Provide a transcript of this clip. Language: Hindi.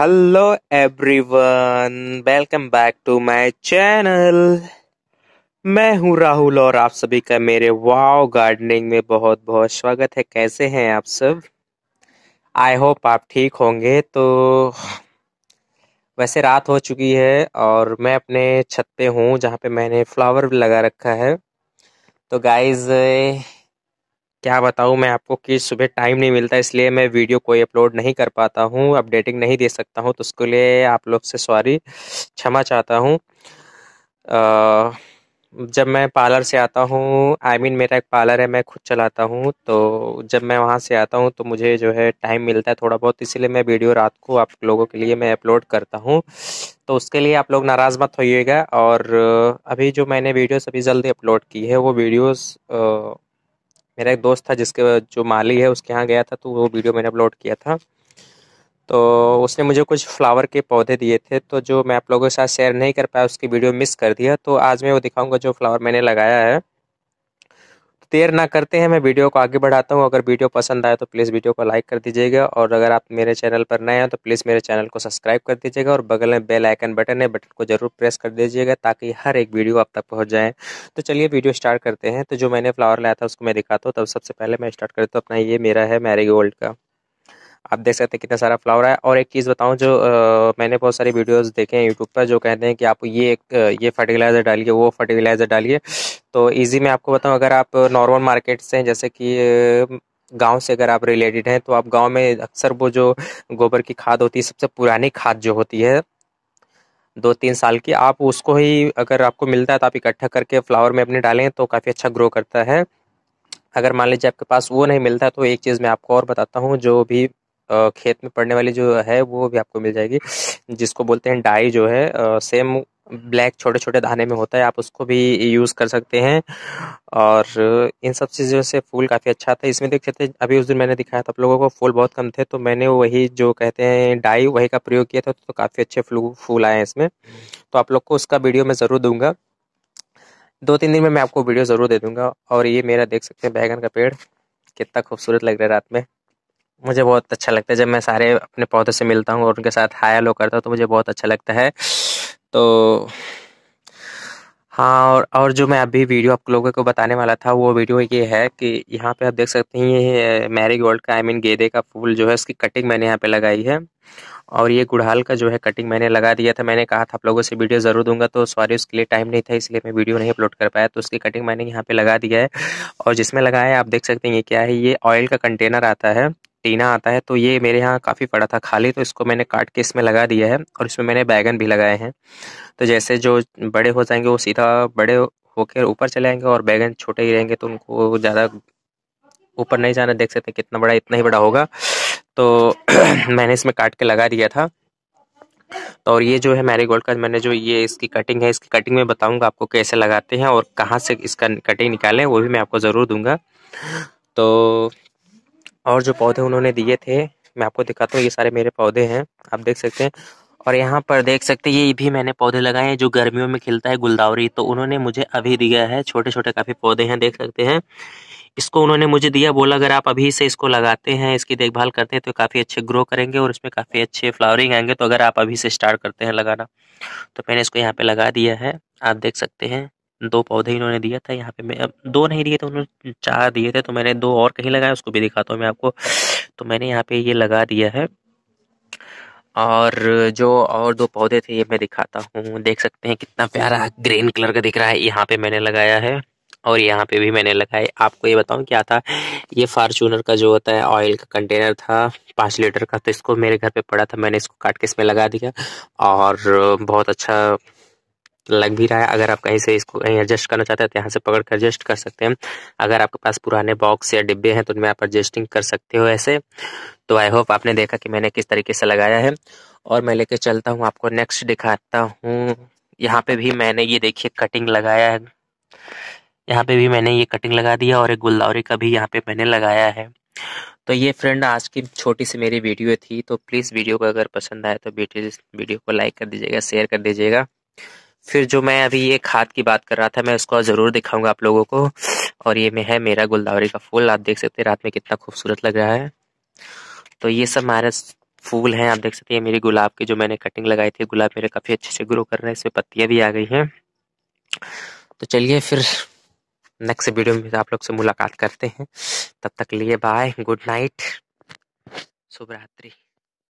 Hello everyone welcome back to my channel मैं हूं राहुल और आप सभी का मेरे वाव गार्डनिंग में बहुत बहुत स्वागत है कैसे हैं आप सब आई होप आप ठीक होंगे तो वैसे रात हो चुकी है और मैं अपने छत पे हूँ जहाँ पे मैंने फ्लावर लगा रखा है तो गाइज क्या बताऊँ मैं आपको कि सुबह टाइम नहीं मिलता इसलिए मैं वीडियो कोई अपलोड नहीं कर पाता हूँ, अपडेटिंग नहीं दे सकता हूँ तो उसके लिए आप लोग से सॉरी क्षमा चाहता हूँ। जब मैं पार्लर से आता हूँ आई मीन मेरा एक पार्लर है मैं खुद चलाता हूँ तो जब मैं वहाँ से आता हूँ तो मुझे जो है टाइम मिलता है थोड़ा बहुत इसीलिए मैं वीडियो रात को आप लोगों के लिए मैं अपलोड करता हूँ। तो उसके लिए आप लोग नाराज़ मत होइएगा और अभी जो मैंने वीडियोज़ अभी जल्दी अपलोड की है वो वीडियोज़ मेरा एक दोस्त था जिसके जो माली है उसके यहाँ गया था तो वो वीडियो मैंने अपलोड किया था तो उसने मुझे कुछ फ्लावर के पौधे दिए थे तो जो मैं आप लोगों के साथ शेयर नहीं कर पाया उसकी वीडियो मिस कर दिया तो आज मैं वो दिखाऊंगा जो फ्लावर मैंने लगाया है देर ना करते हैं मैं वीडियो को आगे बढ़ाता हूँ अगर वीडियो पसंद आए तो प्लीज़ वीडियो को लाइक कर दीजिएगा और अगर आप मेरे चैनल पर नए हैं तो प्लीज़ मेरे चैनल को सब्सक्राइब कर दीजिएगा और बगल में बेल आइकन बटन है बटन को जरूर प्रेस कर दीजिएगा ताकि हर एक वीडियो आप तक पहुँच जाए तो चलिए वीडियो स्टार्ट करते हैं तो जो मैंने फ्लावर लाया था उसको मैं दिखाता हूँ तब सबसे पहले मैं स्टार्ट करता हूँ अपना ये मेरा है मैरी गोल्ड का आप देख सकते हैं कितना सारा फ्लावर है और एक चीज़ बताऊं जो आ, मैंने बहुत सारी वीडियोस देखे हैं यूट्यूब पर जो कहते हैं कि आप ये एक ये फर्टिलाइज़र डालिए वो फर्टिलाइज़र डालिए तो ईजी मैं आपको बताऊँ अगर आप नॉर्मल मार्केट से जैसे कि गांव से अगर आप रिलेटेड हैं तो आप गाँव में अक्सर वो जो गोबर की खाद होती है सबसे पुरानी खाद जो होती है दो तीन साल की आप उसको ही अगर आपको मिलता है तो आप इकट्ठा करके फ्लावर में अपने डालें तो काफ़ी अच्छा ग्रो करता है अगर मान लीजिए आपके पास वो नहीं मिलता तो एक चीज़ मैं आपको और बताता हूँ जो भी खेत में पड़ने वाली जो है वो भी आपको मिल जाएगी जिसको बोलते हैं डाई जो है सेम ब्लैक छोटे छोटे दाने में होता है आप उसको भी यूज़ कर सकते हैं और इन सब चीज़ों से फूल काफ़ी अच्छा था इसमें देख सकते अभी उस दिन मैंने दिखाया था आप लोगों को फूल बहुत कम थे तो मैंने वही जो कहते हैं डाई वही का प्रयोग किया था तो काफ़ी अच्छे फूल फूल आए हैं इसमें तो आप लोग को उसका वीडियो मैं ज़रूर दूंगा दो तीन दिन में मैं आपको वीडियो ज़रूर दे दूंगा और ये मेरा देख सकते हैं बैगन का पेड़ कितना खूबसूरत लग रहा है रात में मुझे बहुत अच्छा लगता है जब मैं सारे अपने पौधों से मिलता हूँ और उनके साथ हाय हेलो करता हूँ तो मुझे बहुत अच्छा लगता है तो हाँ और और जो मैं अभी वीडियो आप लोगों को बताने वाला था वो वीडियो ये है कि यहाँ पे आप देख सकते हैं ये मैरी गोल्ड का आई मीन गेंदे का फूल जो है उसकी कटिंग मैंने यहाँ पे लगाई है और ये गुड़हाल का जो है कटिंग मैंने लगा दिया था मैंने कहा था आप लोगों से वीडियो ज़रूर दूंगा तो सॉरी उसके लिए टाइम नहीं था इसलिए मैं वीडियो नहीं अपलोड कर पाया तो उसकी कटिंग मैंने यहाँ पे लगा दिया है और जिसमें लगाया है आप देख सकते हैं ये क्या है ये ऑयल का कंटेनर आता है टीना आता है तो ये मेरे यहाँ काफ़ी पड़ा था खाली तो इसको मैंने काट के इसमें लगा दिया है और इसमें मैंने बैगन भी लगाए हैं तो जैसे जो बड़े हो जाएंगे वो सीधा बड़े होकर ऊपर चले जाएंगे और बैगन छोटे ही रहेंगे तो उनको ज़्यादा ऊपर नहीं जाना देख सकते कितना बड़ा इतना ही बड़ा होगा तो मैंने इसमें काट के लगा दिया था तो और ये जो है मैरीगोल्ड का मैंने जो ये इसकी कटिंग है इसकी कटिंग में बताऊंगा आपको कैसे लगाते हैं और कहाँ से इसका कटिंग निकालें वो भी मैं आपको ज़रूर दूंगा तो और जो पौधे उन्होंने दिए थे मैं आपको दिखाता हूँ ये सारे मेरे पौधे हैं आप देख सकते हैं और यहाँ पर देख सकते हैं ये भी मैंने पौधे लगाए हैं जो गर्मियों में खिलता है गुलदावरी तो उन्होंने मुझे अभी दिया है छोटे छोटे काफ़ी पौधे हैं देख सकते हैं इसको उन्होंने मुझे दिया बोला अगर आप अभी से इसको लगाते हैं इसकी देखभाल करते हैं तो काफ़ी अच्छे ग्रो करेंगे और इसमें काफ़ी अच्छे फ्लावरिंग आएंगे तो अगर आप अभी से स्टार्ट करते हैं लगाना तो मैंने इसको यहाँ पे लगा दिया है आप देख सकते हैं दो पौधे इन्होंने दिया था यहाँ पे मैं अब दो नहीं दिए थे उन्होंने चार दिए थे तो मैंने दो और कहीं लगाया उसको भी दिखाता हूँ मैं आपको तो मैंने यहाँ पे ये लगा दिया है और जो और दो पौधे थे ये मैं दिखाता हूँ देख सकते हैं कितना प्यारा ग्रीन कलर का दिख रहा है यहाँ पे मैंने लगाया है और यहाँ पे भी मैंने लगाए आपको ये बताऊँ क्या था ये फार्चूनर का जो होता है ऑयल का कंटेनर था पाँच लीटर का तो इसको मेरे घर पे पड़ा था मैंने इसको काट के इसमें लगा दिया और बहुत अच्छा लग भी रहा है अगर आप कहीं से इसको कहीं एडजस्ट करना चाहते हैं तो यहाँ से पकड़ कर एडजस्ट कर सकते हैं अगर आपके पास पुराने बॉक्स या डिब्बे हैं तो उनमें आप एडजस्टिंग कर सकते हो ऐसे तो आई होप आपने देखा कि मैंने किस तरीके से लगाया है और मैं लेके चलता हूँ आपको नेक्स्ट दिखाता हूँ यहाँ पे भी मैंने ये देखिए कटिंग लगाया है यहाँ पे भी मैंने ये कटिंग लगा दिया और एक गुलदावरी का भी यहाँ पे मैंने लगाया है तो ये फ्रेंड आज की छोटी सी मेरी वीडियो थी तो प्लीज़ वीडियो को अगर पसंद आए तो वीडियो को लाइक कर दीजिएगा शेयर कर दीजिएगा फिर जो मैं अभी ये खाद की बात कर रहा था मैं उसको ज़रूर दिखाऊंगा आप लोगों को और ये में है मेरा गुलदावरी का फूल आप देख सकते हैं रात में कितना खूबसूरत लग रहा है तो ये सब हमारे फूल हैं आप देख सकते हैं मेरी गुलाब की जो मैंने कटिंग लगाई थी गुलाब मेरे काफ़ी अच्छे से ग्रो कर रहे हैं इसमें पत्तियाँ भी आ गई हैं तो चलिए फिर नेक्स्ट वीडियो में आप लोग से मुलाकात करते हैं तब तक लिए बाय गुड नाइट शुभरात्रि